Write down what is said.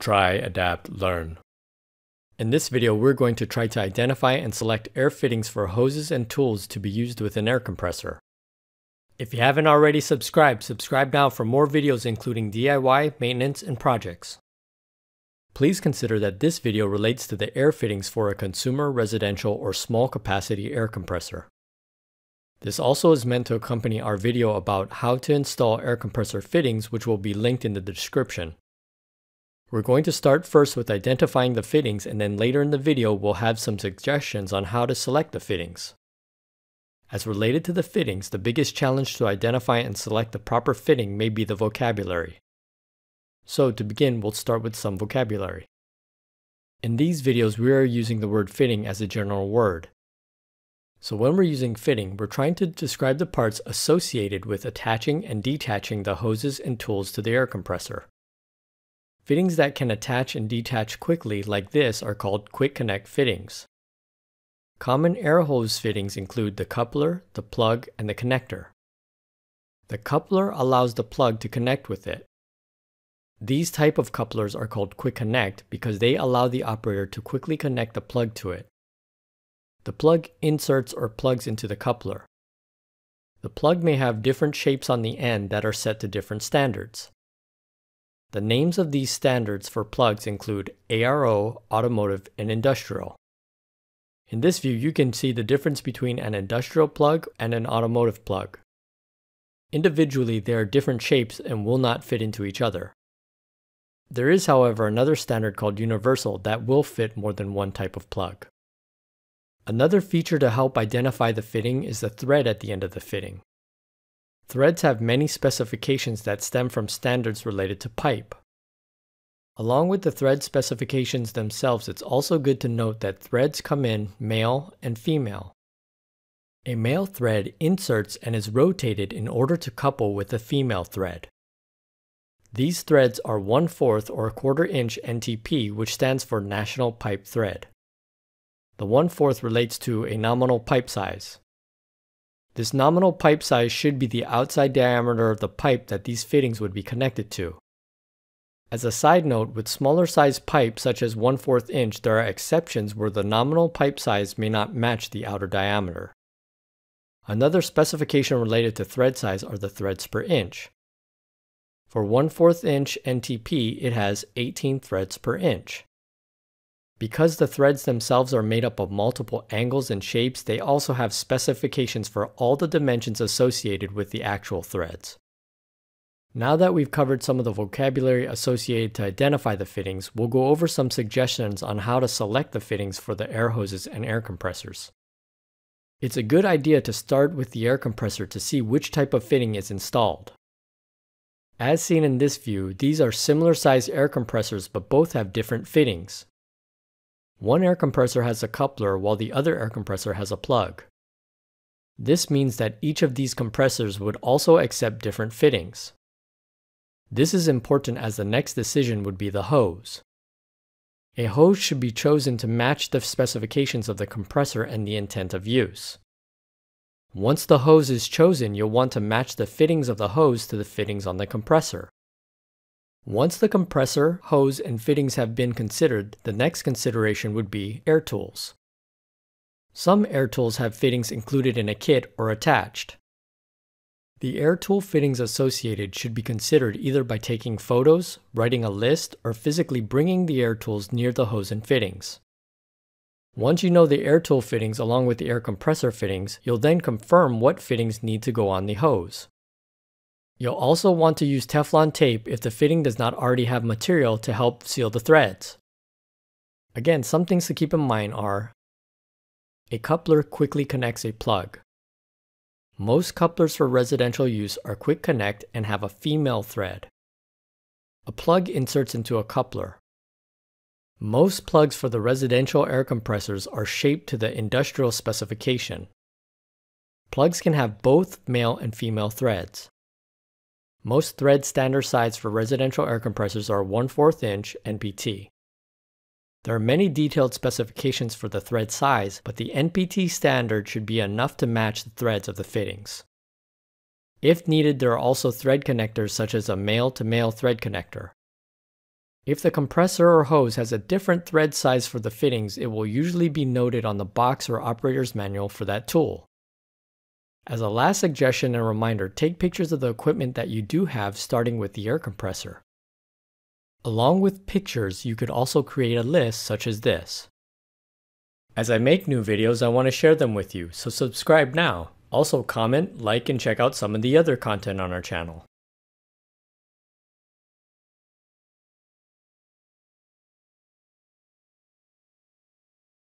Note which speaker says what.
Speaker 1: try, adapt, learn. In this video, we're going to try to identify and select air fittings for hoses and tools to be used with an air compressor. If you haven't already subscribed, subscribe now for more videos including DIY, maintenance, and projects. Please consider that this video relates to the air fittings for a consumer, residential, or small capacity air compressor. This also is meant to accompany our video about how to install air compressor fittings which will be linked in the description. We're going to start first with identifying the fittings and then later in the video we'll have some suggestions on how to select the fittings. As related to the fittings, the biggest challenge to identify and select the proper fitting may be the vocabulary. So to begin, we'll start with some vocabulary. In these videos, we are using the word fitting as a general word. So when we're using fitting, we're trying to describe the parts associated with attaching and detaching the hoses and tools to the air compressor. Fittings that can attach and detach quickly like this are called quick connect fittings. Common air hose fittings include the coupler, the plug, and the connector. The coupler allows the plug to connect with it. These type of couplers are called quick connect because they allow the operator to quickly connect the plug to it. The plug inserts or plugs into the coupler. The plug may have different shapes on the end that are set to different standards. The names of these standards for plugs include ARO, automotive, and industrial. In this view, you can see the difference between an industrial plug and an automotive plug. Individually, they are different shapes and will not fit into each other. There is, however, another standard called universal that will fit more than one type of plug. Another feature to help identify the fitting is the thread at the end of the fitting. Threads have many specifications that stem from standards related to pipe. Along with the thread specifications themselves, it's also good to note that threads come in male and female. A male thread inserts and is rotated in order to couple with a female thread. These threads are 1 4th or a quarter inch NTP, which stands for National Pipe Thread. The 1 4th relates to a nominal pipe size. This nominal pipe size should be the outside diameter of the pipe that these fittings would be connected to. As a side note, with smaller sized pipes such as 1 4 inch, there are exceptions where the nominal pipe size may not match the outer diameter. Another specification related to thread size are the threads per inch. For 1 4 inch NTP, it has 18 threads per inch. Because the threads themselves are made up of multiple angles and shapes, they also have specifications for all the dimensions associated with the actual threads. Now that we've covered some of the vocabulary associated to identify the fittings, we'll go over some suggestions on how to select the fittings for the air hoses and air compressors. It's a good idea to start with the air compressor to see which type of fitting is installed. As seen in this view, these are similar sized air compressors but both have different fittings. One air compressor has a coupler while the other air compressor has a plug. This means that each of these compressors would also accept different fittings. This is important as the next decision would be the hose. A hose should be chosen to match the specifications of the compressor and the intent of use. Once the hose is chosen, you'll want to match the fittings of the hose to the fittings on the compressor. Once the compressor, hose, and fittings have been considered, the next consideration would be air tools. Some air tools have fittings included in a kit or attached. The air tool fittings associated should be considered either by taking photos, writing a list, or physically bringing the air tools near the hose and fittings. Once you know the air tool fittings along with the air compressor fittings, you'll then confirm what fittings need to go on the hose. You'll also want to use Teflon tape if the fitting does not already have material to help seal the threads. Again, some things to keep in mind are a coupler quickly connects a plug. Most couplers for residential use are quick connect and have a female thread. A plug inserts into a coupler. Most plugs for the residential air compressors are shaped to the industrial specification. Plugs can have both male and female threads. Most thread standard sides for residential air compressors are 1 4 inch NPT. There are many detailed specifications for the thread size, but the NPT standard should be enough to match the threads of the fittings. If needed, there are also thread connectors such as a male-to-male -male thread connector. If the compressor or hose has a different thread size for the fittings, it will usually be noted on the box or operator's manual for that tool. As a last suggestion and reminder, take pictures of the equipment that you do have starting with the air compressor. Along with pictures, you could also create a list such as this. As I make new videos, I want to share them with you, so subscribe now. Also comment, like, and check out some of the other content on our channel.